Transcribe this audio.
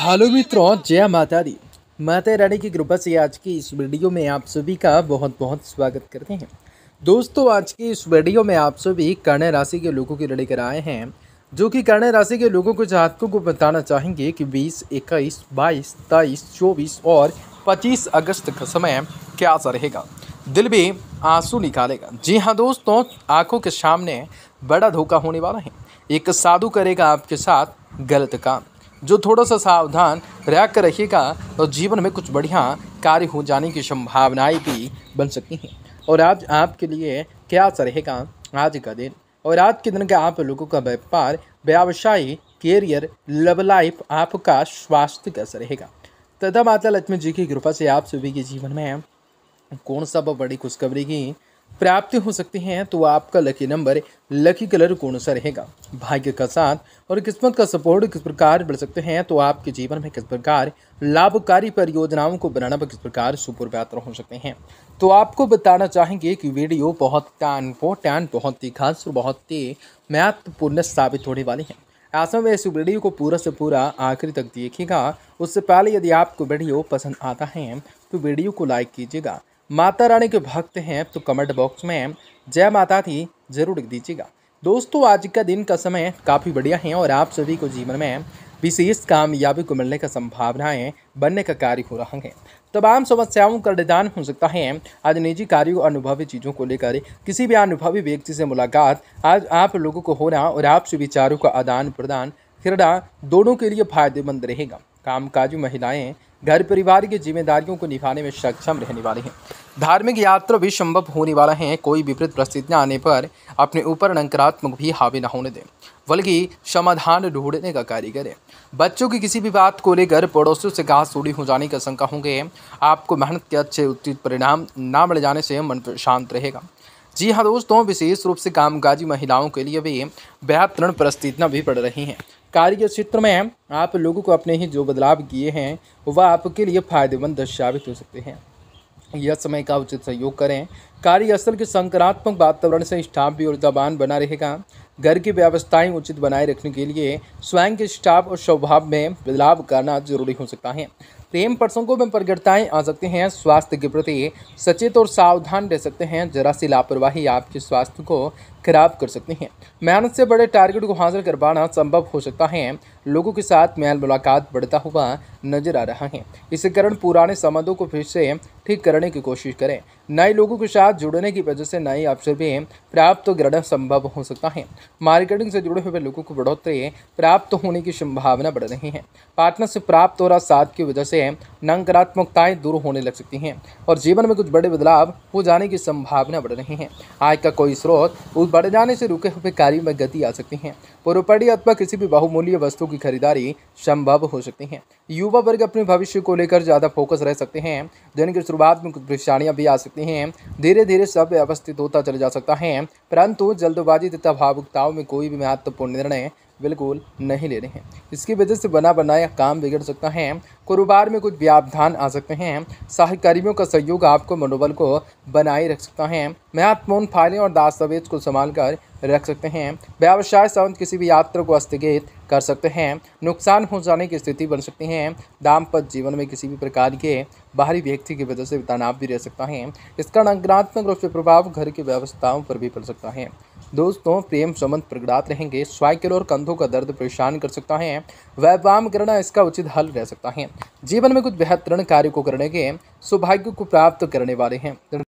hello मित्रों जय माता दी माता रानी की कृपा से आज की इस वीडियो में आप सभी का बहुत बहुत स्वागत करते हैं दोस्तों आज की इस वीडियो में आप सभी कर्ण राशि के लोगों की लड़ी कर आए हैं जो कि कर्ण राशि के लोगों को जातकों को बताना चाहेंगे कि 20, 21, 22, 23, 24 और 25 अगस्त का समय क्या सा रहेगा दिल भी आंसू निकालेगा जी हाँ दोस्तों आँखों के सामने बड़ा धोखा होने वाला है एक साधु करेगा आपके साथ गलत काम जो थोड़ा सा सावधान रह कर रखेगा तो जीवन में कुछ बढ़िया कार्य हो जाने की संभावनाएँ भी बन सकती हैं और आज आपके लिए क्या रहेगा आज का दिन और आज के दिन का आप लोगों का व्यापार व्यवसाय कैरियर लव लाइफ आपका स्वास्थ्य कैसा रहेगा तथा माता लक्ष्मी जी की कृपा से आप सभी के जीवन में कौन सा बड़ी खुशखबरी की प्राप्त हो सकती हैं तो आपका लकी नंबर लकी कलर कौन सा रहेगा भाग्य का साथ और किस्मत का सपोर्ट किस प्रकार बढ़ सकते हैं तो आपके जीवन में किस प्रकार लाभकारी परियोजनाओं को बनाना पर किस प्रकार सुपर बेहतर हो सकते हैं तो आपको बताना चाहेंगे कि वीडियो बहुत टैन बहुत ही खास और बहुत ही महत्वपूर्ण साबित होने वाली है ऐसा में इस वीडियो को पूरा से पूरा आखिरी तक देखिएगा उससे पहले यदि आपको वीडियो पसंद आता है तो वीडियो को लाइक कीजिएगा माता रानी के भक्त हैं तो कमेंट बॉक्स में जय माता थी जरूर लिख दीजिएगा दोस्तों आज का दिन का समय काफ़ी बढ़िया है और आप सभी को जीवन में विशेष कामयाबी को मिलने का संभावनाएं बनने का कार्य हो रहा है तमाम समस्याओं का निदान हो सकता है आज निजी कार्यों अनुभवी चीज़ों को लेकर किसी भी अनुभवी व्यक्ति से मुलाकात आज आप लोगों को होना और आपसे विचारों का आदान प्रदान क्रीड़ा दोनों के लिए फायदेमंद रहेगा कामकाजी महिलाएं घर परिवार की जिम्मेदारियों को निभाने में सक्षम रहने वाले हैं धार्मिक यात्रा भी संभव होने वाला है कोई विपरीत परिस्थितियाँ आने पर अपने ऊपर नकारात्मक भी हावी न होने दें बल्कि समाधान ढूंढने का कार्य करें बच्चों की किसी भी बात को लेकर पड़ोसियों से कहा सूढ़ी हो जाने की आशंका होंगे आपको मेहनत के अच्छे उचित परिणाम ना मिल जाने से मन शांत रहेगा जी हाँ दोस्तों विशेष रूप से कामकाजी महिलाओं के लिए भी बेहतर परिस्थितियाँ भी पड़ रही हैं कार्य क्षेत्र में आप लोगों को अपने ही जो बदलाव किए हैं वह आपके लिए फायदेमंद साबित हो सकते हैं यह समय का उचित सहयोग करें कार्यस्थल के सकारात्मक वातावरण से स्टाफ भी ऊर्जावान बना रहेगा घर की व्यवस्थाएं उचित बनाए रखने के लिए स्वयं के स्टाफ और स्वभाव में बदलाव करना जरूरी हो सकता है प्रेम प्रसंगों में प्रगटताएँ आ सकते हैं स्वास्थ्य के प्रति सचेत और सावधान रह सकते हैं जरा सी लापरवाही आपके स्वास्थ्य को खराब कर सकते हैं मेहनत से बड़े टारगेट को हासिल कर पाना संभव हो सकता है लोगों के साथ मेल मुलाकात बढ़ता हुआ नजर आ रहा है इस कारण पुराने संबंधों को फिर से ठीक करने की कोशिश करें नए लोगों के साथ जुड़ने की वजह से नए अवसर भी प्राप्त तो करना संभव हो सकता है मार्केटिंग से जुड़े हुए लोगों को बढ़ोतरी प्राप्त तो होने की संभावना बढ़ रही है पार्टनर से प्राप्त हो रहा साथ की वजह से से नकारात्मकताएं दूर होने लग सकती हैं और जीवन में कुछ बड़े बदलाव हो जाने की संभावना बढ़ रही है आय का कोई स्रोत उस बढ़ जाने से रुके हुए कार्य में गति आ सकती है पूर्वपड़ी अथवा किसी भी बहुमूल्य वस्तु की खरीदारी संभव हो सकती है युवा वर्ग अपने भविष्य को लेकर ज़्यादा फोकस रह सकते हैं दिन की शुरुआत में कुछ परेशानियाँ भी आ सकती हैं धीरे धीरे सब व्यवस्थित होता चला जा सकता है परंतु जल्दबाजी तथा भावुकताओं में कोई भी महत्वपूर्ण निर्णय बिल्कुल नहीं लेने हैं इसकी वजह से बना बनाया काम बिगड़ सकता है कारोबार में कुछ व्यावधान आ सकते हैं सहकर्मियों का सहयोग आपको मनोबल को बनाए रख सकता है महत्वपूर्ण फाइलें और दस्तावेज को संभाल कर रख सकते हैं व्यवसाय संबंध किसी भी यात्रा को स्थगित कर सकते हैं नुकसान पहुंचाने की स्थिति बन सकती है दाम्पत्य जीवन में किसी भी प्रकार के बाहरी व्यक्ति की वजह से तनाव भी रह सकता है इसका नकारात्मक रूप से प्रभाव घर की व्यवस्थाओं पर भी पड़ सकता है दोस्तों प्रेम संबंध प्रगड़ात रहेंगे स्वाइकिल और कंधों का दर्द परेशान कर सकता है व्यायाम करना इसका उचित हल रह सकता है जीवन में कुछ बेहतरीन कार्य को करने के सौभाग्य को प्राप्त करने वाले हैं